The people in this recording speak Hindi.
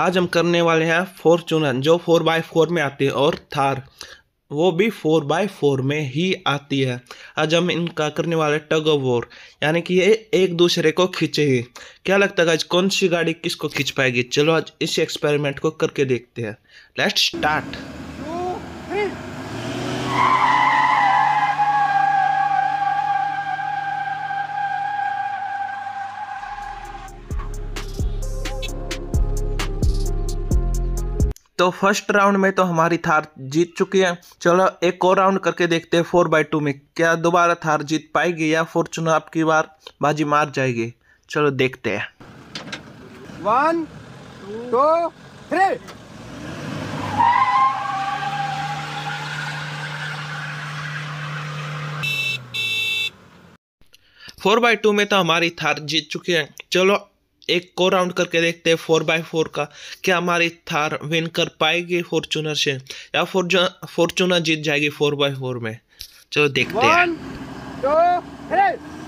आज हम करने वाले हैं फॉर्चूनर जो फोर बाय फोर में आती है और थार वो भी फोर बाय फोर में ही आती है आज हम इनका करने वाले टग ऑफ वॉर यानी कि ये एक दूसरे को खींचेगी क्या लगता है आज कौन सी गाड़ी किसको खींच पाएगी चलो आज इस एक्सपेरिमेंट को करके देखते हैं लेट्स स्टार्ट तो फर्स्ट राउंड में तो हमारी थार जीत चुकी है चलो एक और राउंड करके देखते हैं फोर बाई टू में क्या दोबारा थार जीत पाएगी या फॉर्चुनर आपकी बार बाजी मार जाएगी चलो देखते हैं one two three four by two में तो हमारी थार जीत चुकी है चलो एक को राउंड करके देखते हैं फोर बाय फोर का क्या हमारी थार विन कर पाएगी फॉर्चूनर से या फॉर्चूनर जीत जाएगी फोर बाय फोर में चलो देखते हैं